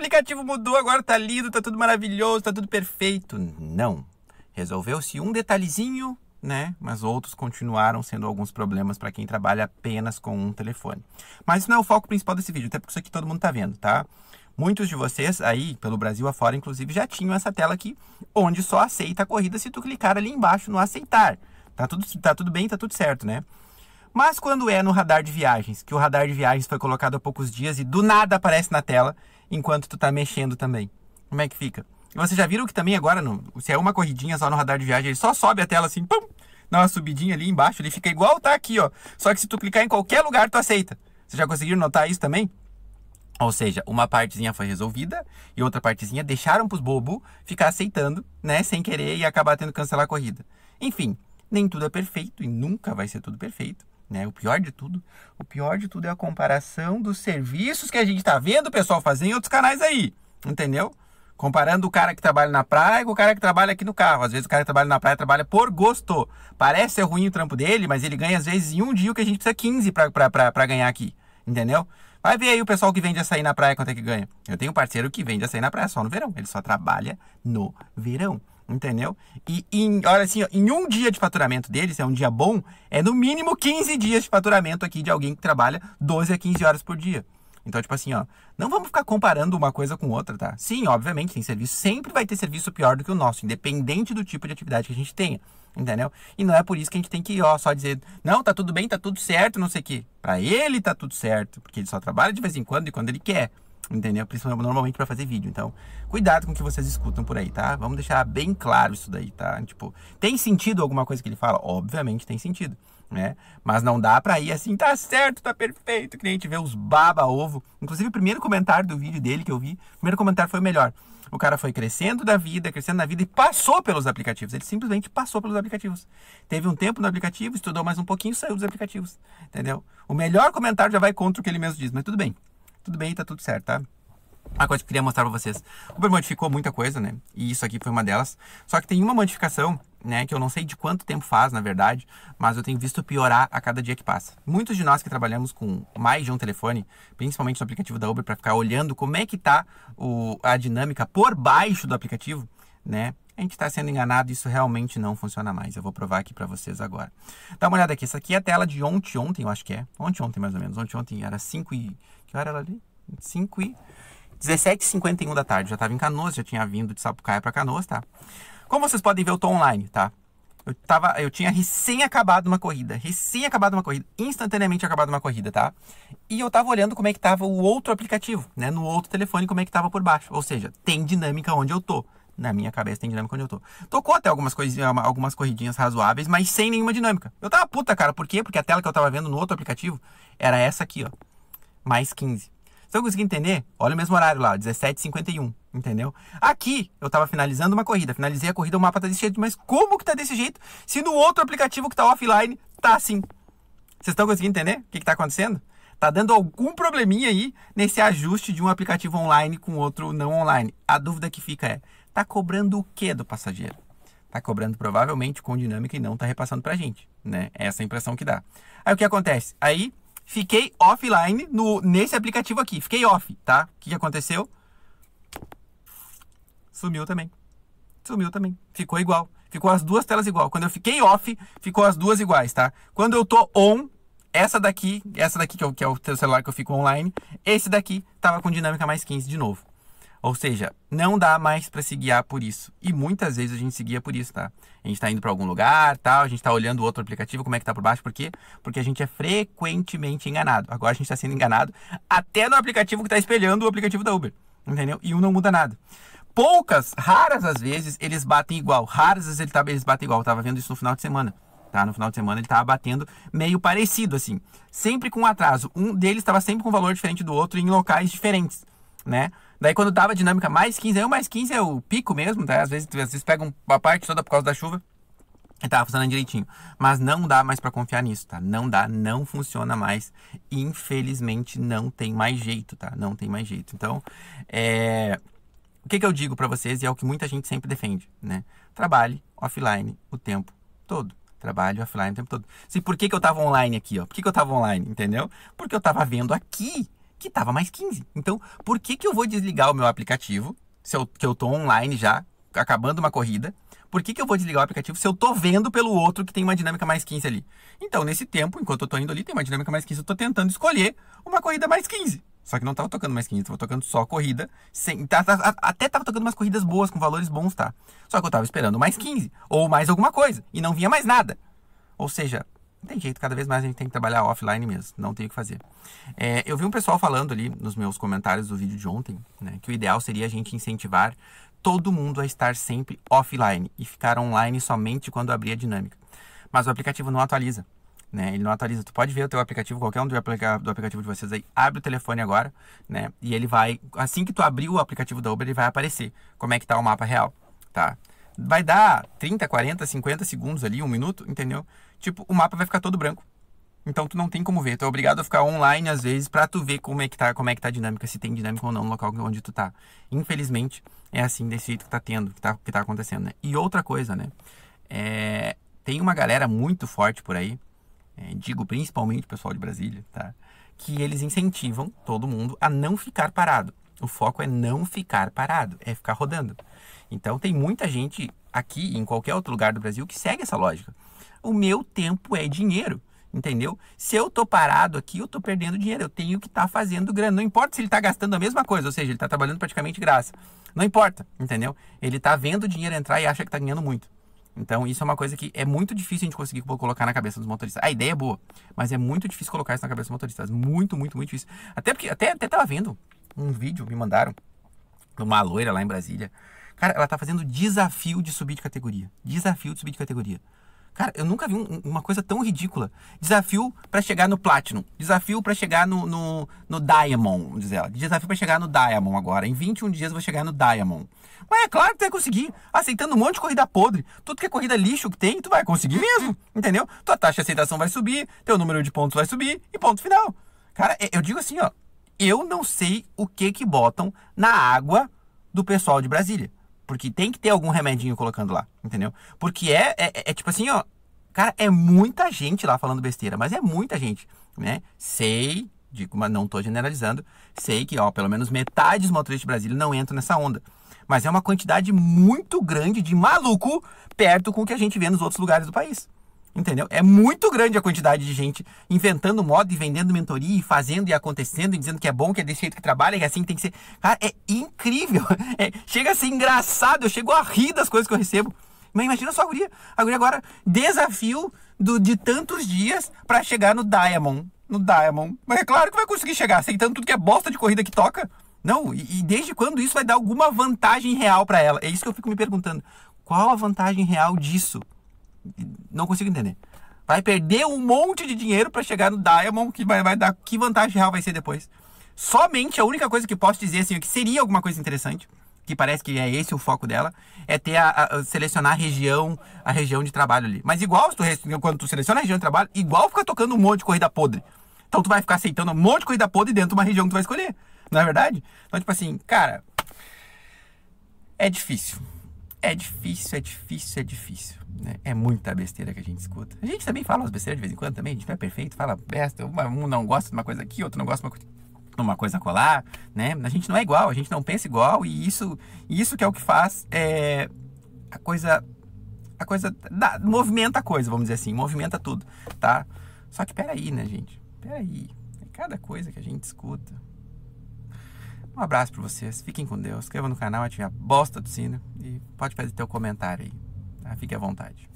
aplicativo mudou, agora tá lindo, tá tudo maravilhoso, tá tudo perfeito. Não. Resolveu-se um detalhezinho, né? Mas outros continuaram sendo alguns problemas para quem trabalha apenas com um telefone. Mas isso não é o foco principal desse vídeo, até porque isso aqui todo mundo tá vendo, tá? Muitos de vocês aí, pelo Brasil afora, inclusive, já tinham essa tela aqui, onde só aceita a corrida se tu clicar ali embaixo no aceitar. Tá tudo, tá tudo bem, tá tudo certo, né? Mas quando é no radar de viagens, que o radar de viagens foi colocado há poucos dias e do nada aparece na tela enquanto tu tá mexendo também. Como é que fica? E vocês já viram que também agora, no, se é uma corridinha só no radar de viagem, ele só sobe a tela assim, pum, dá uma subidinha ali embaixo, ele fica igual tá aqui, ó. Só que se tu clicar em qualquer lugar, tu aceita. Vocês já conseguiram notar isso também? Ou seja, uma partezinha foi resolvida e outra partezinha deixaram pros bobo ficar aceitando, né, sem querer e acabar tendo que cancelar a corrida. Enfim, nem tudo é perfeito e nunca vai ser tudo perfeito. Né? O pior de tudo, o pior de tudo é a comparação dos serviços que a gente está vendo o pessoal fazer em outros canais aí, entendeu? Comparando o cara que trabalha na praia com o cara que trabalha aqui no carro. Às vezes o cara que trabalha na praia trabalha por gosto. Parece ser ruim o trampo dele, mas ele ganha às vezes em um dia o que a gente precisa 15 para ganhar aqui, entendeu? Vai ver aí o pessoal que vende açaí na praia quanto é que ganha. Eu tenho um parceiro que vende açaí na praia só no verão. Ele só trabalha no verão entendeu? E, em, olha assim, em um dia de faturamento deles, é um dia bom, é no mínimo 15 dias de faturamento aqui de alguém que trabalha 12 a 15 horas por dia. Então, tipo assim, ó, não vamos ficar comparando uma coisa com outra, tá? Sim, obviamente, tem serviço, sempre vai ter serviço pior do que o nosso, independente do tipo de atividade que a gente tenha, entendeu? E não é por isso que a gente tem que, ó, só dizer, não, tá tudo bem, tá tudo certo, não sei o quê. Pra ele tá tudo certo, porque ele só trabalha de vez em quando e quando ele quer entendeu? Principalmente normalmente para fazer vídeo. Então, cuidado com o que vocês escutam por aí, tá? Vamos deixar bem claro isso daí, tá? Tipo, tem sentido alguma coisa que ele fala? Obviamente tem sentido, né? Mas não dá para ir assim, tá certo, tá perfeito, que a gente vê os baba ovo. Inclusive o primeiro comentário do vídeo dele que eu vi, o primeiro comentário foi o melhor. O cara foi crescendo da vida, crescendo na vida e passou pelos aplicativos. Ele simplesmente passou pelos aplicativos. Teve um tempo no aplicativo, estudou mais um pouquinho, saiu dos aplicativos, entendeu? O melhor comentário já vai contra o que ele mesmo diz, mas tudo bem. Tudo bem, tá tudo certo, tá? A coisa que eu queria mostrar pra vocês. O Uber modificou muita coisa, né? E isso aqui foi uma delas. Só que tem uma modificação, né? Que eu não sei de quanto tempo faz, na verdade. Mas eu tenho visto piorar a cada dia que passa. Muitos de nós que trabalhamos com mais de um telefone, principalmente no aplicativo da Uber, para ficar olhando como é que tá o, a dinâmica por baixo do aplicativo, né? a gente está sendo enganado, isso realmente não funciona mais. Eu vou provar aqui para vocês agora. Dá uma olhada aqui, essa aqui é a tela de ontem, ontem, eu acho que é. Ontem, ontem mais ou menos. Ontem, ontem era 5 e... Que hora era ali? 5 e... 17h51 da tarde, já estava em Canoas, já tinha vindo de Sapucaia para Canoas, tá? Como vocês podem ver, eu tô online, tá? Eu, tava, eu tinha recém acabado uma corrida, recém acabado uma corrida, instantaneamente acabado uma corrida, tá? E eu tava olhando como é que tava o outro aplicativo, né? No outro telefone, como é que tava por baixo. Ou seja, tem dinâmica onde eu tô na minha cabeça tem dinâmica onde eu tô. Tocou até algumas coisinhas, é, algumas corridinhas razoáveis, mas sem nenhuma dinâmica. Eu tava puta, cara. Por quê? Porque a tela que eu tava vendo no outro aplicativo era essa aqui, ó. Mais 15. Se eu conseguir entender, olha o mesmo horário lá, 17h51, entendeu? Aqui eu tava finalizando uma corrida, finalizei a corrida, o mapa tá desse jeito, mas como que tá desse jeito se no outro aplicativo que tá offline tá assim? Vocês estão conseguindo entender o que, que tá acontecendo? Tá dando algum probleminha aí nesse ajuste de um aplicativo online com outro não online. A dúvida que fica é: Está cobrando o que do passageiro? Está cobrando provavelmente com dinâmica e não está repassando para a gente. Né? É essa é a impressão que dá. Aí o que acontece? Aí fiquei offline no, nesse aplicativo aqui. Fiquei off, tá? O que aconteceu? Sumiu também. Sumiu também. Ficou igual. Ficou as duas telas igual. Quando eu fiquei off, ficou as duas iguais, tá? Quando eu tô on, essa daqui, essa daqui que é o, que é o teu celular que eu fico online, esse daqui tava com dinâmica mais 15 de novo. Ou seja, não dá mais para se guiar por isso. E muitas vezes a gente se guia por isso, tá? A gente está indo para algum lugar, tal, a gente está olhando outro aplicativo, como é que tá por baixo, por quê? Porque a gente é frequentemente enganado. Agora a gente está sendo enganado até no aplicativo que está espelhando o aplicativo da Uber, entendeu? E um não muda nada. Poucas, raras as vezes, eles batem igual. Raras as vezes tá, eles batem igual. Eu tava vendo isso no final de semana tá? No final de semana ele estava batendo meio parecido, assim. Sempre com atraso. Um deles estava sempre com valor diferente do outro em locais diferentes, né? Daí quando tava dinâmica mais 15, eu mais 15 é o pico mesmo, tá? Às vezes, às vezes pega uma parte toda por causa da chuva. E tava funcionando direitinho. Mas não dá mais para confiar nisso, tá? Não dá, não funciona mais. Infelizmente não tem mais jeito, tá? Não tem mais jeito. Então, é... o que, que eu digo para vocês e é o que muita gente sempre defende, né? Trabalhe offline o tempo todo trabalho offline o tempo todo. Se por que, que eu estava online aqui, ó? Por que, que eu estava online, entendeu? Porque eu estava vendo aqui que estava mais 15. Então, por que, que eu vou desligar o meu aplicativo, se eu, que eu estou online já, acabando uma corrida? Por que, que eu vou desligar o aplicativo se eu estou vendo pelo outro que tem uma dinâmica mais 15 ali? Então, nesse tempo, enquanto eu estou indo ali, tem uma dinâmica mais 15, eu estou tentando escolher uma corrida mais 15. Só que não estava tocando mais 15, estava tocando só corrida. Sem, tá, tá, até estava tocando umas corridas boas, com valores bons, tá? Só que eu estava esperando mais 15, ou mais alguma coisa, e não vinha mais nada. Ou seja, não tem jeito, cada vez mais a gente tem que trabalhar offline mesmo, não tem o que fazer. É, eu vi um pessoal falando ali nos meus comentários do vídeo de ontem, né, que o ideal seria a gente incentivar todo mundo a estar sempre offline e ficar online somente quando abrir a dinâmica. Mas o aplicativo não atualiza, né? Ele não atualiza. Tu pode ver o teu aplicativo, qualquer um do, aplica do aplicativo de vocês aí, abre o telefone agora, né? E ele vai, assim que tu abrir o aplicativo da Uber, ele vai aparecer como é que tá o mapa real, tá? Vai dar 30, 40, 50 segundos ali, um minuto, entendeu? tipo, o mapa vai ficar todo branco. Então tu não tem como ver, tu é obrigado a ficar online às vezes para tu ver como é que tá, como é que tá a dinâmica, se tem dinâmica ou não no local onde tu tá. Infelizmente, é assim desse jeito que tá tendo, que tá, que tá acontecendo, né? E outra coisa, né? É, tem uma galera muito forte por aí, é, digo principalmente o pessoal de Brasília, tá? Que eles incentivam todo mundo a não ficar parado. O foco é não ficar parado, é ficar rodando. Então tem muita gente aqui em qualquer outro lugar do Brasil que segue essa lógica o meu tempo é dinheiro. Entendeu? Se eu tô parado aqui, eu tô perdendo dinheiro. Eu tenho que estar tá fazendo grana. Não importa se ele tá gastando a mesma coisa, ou seja, ele tá trabalhando praticamente graça. Não importa, entendeu? Ele tá vendo o dinheiro entrar e acha que tá ganhando muito. Então, isso é uma coisa que é muito difícil a gente conseguir colocar na cabeça dos motoristas. A ideia é boa, mas é muito difícil colocar isso na cabeça dos motoristas. Muito, muito, muito difícil. Até porque até, até tava vendo um vídeo, me mandaram, de uma loira lá em Brasília. Cara, ela tá fazendo desafio de subir de categoria. Desafio de subir de categoria. Cara, eu nunca vi um, uma coisa tão ridícula. Desafio para chegar no Platinum. Desafio para chegar no, no, no, Diamond, diz ela. Desafio para chegar no Diamond agora. Em 21 dias eu vou chegar no Diamond. Mas é claro que tu vai conseguir. Aceitando um monte de corrida podre. Tudo que é corrida lixo que tem, tu vai conseguir mesmo. Entendeu? Tua taxa de aceitação vai subir, teu número de pontos vai subir e ponto final. Cara, é, eu digo assim, ó. Eu não sei o que que botam na água do pessoal de Brasília. Porque tem que ter algum remedinho colocando lá, entendeu? Porque é, é, é, é tipo assim, ó. Cara, é muita gente lá falando besteira, mas é muita gente, né? Sei, digo, mas não estou generalizando, sei que, ó, pelo menos metade dos motoristas de Brasília não entram nessa onda. Mas é uma quantidade muito grande de maluco perto com o que a gente vê nos outros lugares do país. Entendeu? É muito grande a quantidade de gente inventando moda e vendendo mentoria e fazendo e acontecendo e dizendo que é bom, que é desse jeito que trabalha, que é assim tem que ser. Cara, é incrível. É, chega a ser engraçado. Eu chego a rir das coisas que eu recebo. Mas imagina só a guria. A guria agora, desafio do, de tantos dias para chegar no Diamond. No Diamond. Mas é claro que vai conseguir chegar, aceitando tudo que é bosta de corrida que toca. Não, e, e desde quando isso vai dar alguma vantagem real para ela? É isso que eu fico me perguntando. Qual a vantagem real disso? Não consigo entender. Vai perder um monte de dinheiro para chegar no Diamond, que vai, vai, dar que vantagem real vai ser depois. Somente a única coisa que posso dizer assim, é que seria alguma coisa interessante, que parece que é esse o foco dela, é ter a, a selecionar a região, a região de trabalho ali. Mas igual tu, quando tu seleciona a região de trabalho, igual fica tocando um monte de corrida podre. Então tu vai ficar aceitando um monte de corrida podre dentro de uma região que tu vai escolher. Não é verdade? Então, tipo assim, cara, é difícil. É difícil, é difícil, é difícil. Né? É muita besteira que a gente escuta. A gente também fala umas besteiras de vez em quando também, a gente não é perfeito, fala besta, um não gosta de uma coisa aqui, outro não gosta de uma coisa uma coisa a colar, né? A gente não é igual, a gente não pensa igual e isso, isso que é o que faz é, a coisa, a coisa dá, movimenta a coisa, vamos dizer assim, movimenta tudo, tá? Só que peraí, né, gente? Peraí, é cada coisa que a gente escuta, um abraço para vocês, fiquem com Deus, inscreva no canal, ative a bosta do sino e pode fazer teu comentário aí, tá? fique à vontade.